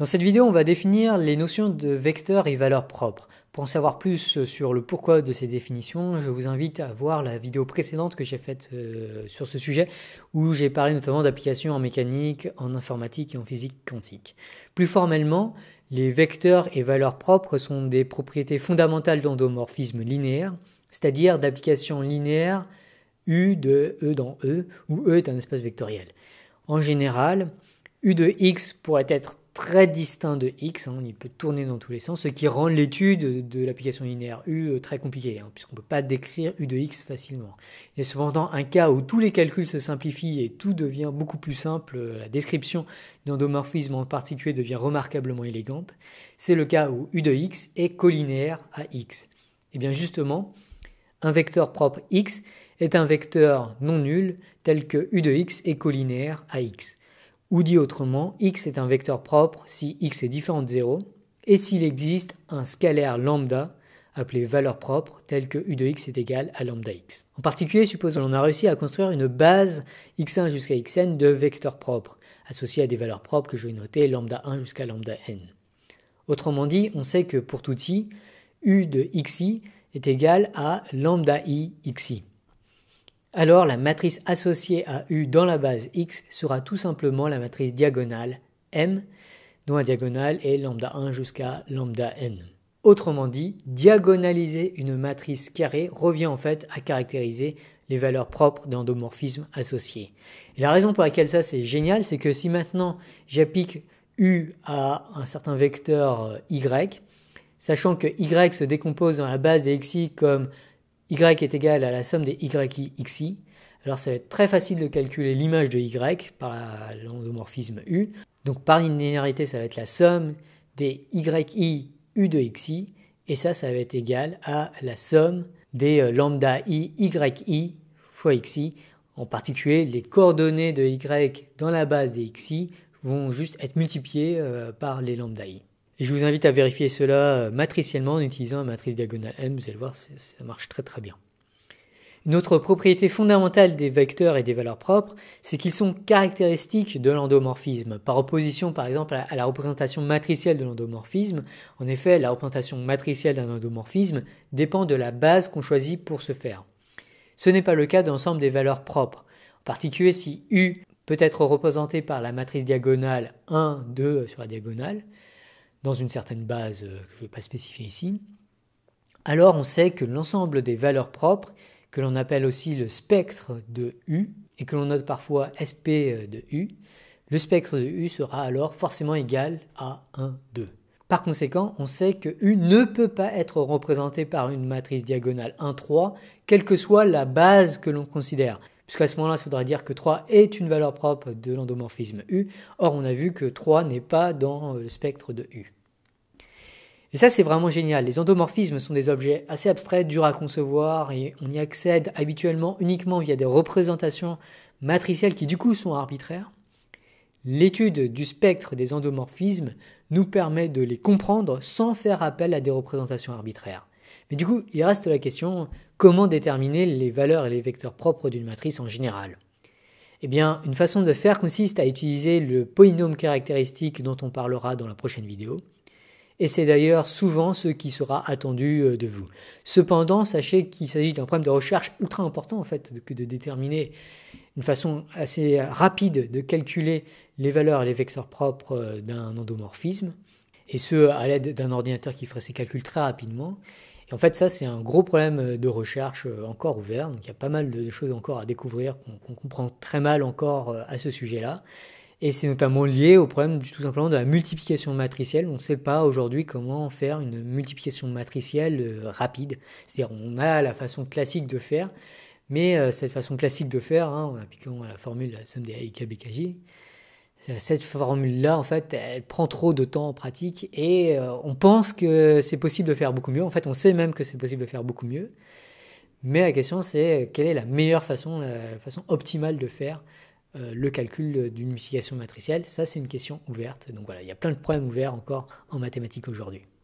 Dans cette vidéo, on va définir les notions de vecteurs et valeurs propres. Pour en savoir plus euh, sur le pourquoi de ces définitions, je vous invite à voir la vidéo précédente que j'ai faite euh, sur ce sujet, où j'ai parlé notamment d'applications en mécanique, en informatique et en physique quantique. Plus formellement, les vecteurs et valeurs propres sont des propriétés fondamentales d'endomorphisme linéaire, c'est-à-dire d'applications linéaires U de E dans E, où E est un espace vectoriel. En général, U de X pourrait être très distinct de X, hein. on y peut tourner dans tous les sens, ce qui rend l'étude de l'application linéaire U euh, très compliquée, hein, puisqu'on ne peut pas décrire U de X facilement. Et cependant un cas où tous les calculs se simplifient et tout devient beaucoup plus simple, euh, la description d'endomorphisme en particulier devient remarquablement élégante, c'est le cas où U de X est collinéaire à X. Et eh bien justement, un vecteur propre X est un vecteur non nul tel que U de X est collinéaire à X. Ou dit autrement, x est un vecteur propre si x est différent de 0 et s'il existe un scalaire lambda appelé valeur propre, tel que u de x est égal à lambda x. En particulier, supposons qu'on a réussi à construire une base x1 jusqu'à xn de vecteurs propres, associés à des valeurs propres que je vais noter lambda 1 jusqu'à lambda n. Autrement dit, on sait que pour tout i, u de xi est égal à lambda i xi alors la matrice associée à U dans la base X sera tout simplement la matrice diagonale M, dont la diagonale est lambda 1 jusqu'à lambda n. Autrement dit, diagonaliser une matrice carrée revient en fait à caractériser les valeurs propres d'endomorphisme associé. Et la raison pour laquelle ça c'est génial, c'est que si maintenant j'applique U à un certain vecteur euh, Y, sachant que Y se décompose dans la base des XI comme y est égal à la somme des yi, xi, alors ça va être très facile de calculer l'image de y par l'endomorphisme u. Donc par linéarité, ça va être la somme des yi, u de xi, et ça, ça va être égal à la somme des euh, lambda i, yi fois xi. En particulier, les coordonnées de y dans la base des xi vont juste être multipliées euh, par les lambda i je vous invite à vérifier cela euh, matriciellement en utilisant la matrice diagonale M. Vous allez voir, ça marche très très bien. Une autre propriété fondamentale des vecteurs et des valeurs propres, c'est qu'ils sont caractéristiques de l'endomorphisme, par opposition par exemple à la représentation matricielle de l'endomorphisme. En effet, la représentation matricielle d'un endomorphisme dépend de la base qu'on choisit pour se faire. Ce n'est pas le cas de l'ensemble des valeurs propres, en particulier si U peut être représenté par la matrice diagonale 1, 2 sur la diagonale, dans une certaine base euh, que je ne vais pas spécifier ici, alors on sait que l'ensemble des valeurs propres, que l'on appelle aussi le spectre de U, et que l'on note parfois SP euh, de U, le spectre de U sera alors forcément égal à 1, 2. Par conséquent, on sait que U ne peut pas être représenté par une matrice diagonale 1, 3, quelle que soit la base que l'on considère puisqu'à ce moment-là, il faudrait dire que 3 est une valeur propre de l'endomorphisme U. Or, on a vu que 3 n'est pas dans le spectre de U. Et ça, c'est vraiment génial. Les endomorphismes sont des objets assez abstraits, durs à concevoir, et on y accède habituellement uniquement via des représentations matricielles qui, du coup, sont arbitraires. L'étude du spectre des endomorphismes nous permet de les comprendre sans faire appel à des représentations arbitraires. Mais du coup, il reste la question, comment déterminer les valeurs et les vecteurs propres d'une matrice en général Eh bien, une façon de faire consiste à utiliser le polynôme caractéristique dont on parlera dans la prochaine vidéo. Et c'est d'ailleurs souvent ce qui sera attendu euh, de vous. Cependant, sachez qu'il s'agit d'un problème de recherche ultra important en fait, que de déterminer une façon assez rapide de calculer les valeurs et les vecteurs propres euh, d'un endomorphisme, et ce à l'aide d'un ordinateur qui ferait ses calculs très rapidement en fait, ça, c'est un gros problème euh, de recherche euh, encore ouvert. Donc, il y a pas mal de choses encore à découvrir qu'on comprend très mal encore euh, à ce sujet-là. Et c'est notamment lié au problème tout simplement de la multiplication matricielle. On ne sait pas aujourd'hui comment faire une multiplication matricielle rapide. C'est-à-dire, on a la façon classique de faire, mais cette façon classique de faire, hein, en appliquant la formule la somme des A j cette formule-là, en fait, elle prend trop de temps en pratique et euh, on pense que c'est possible de faire beaucoup mieux. En fait, on sait même que c'est possible de faire beaucoup mieux. Mais la question, c'est euh, quelle est la meilleure façon, la façon optimale de faire euh, le calcul d'une multiplication matricielle Ça, c'est une question ouverte. Donc voilà, il y a plein de problèmes ouverts encore en mathématiques aujourd'hui.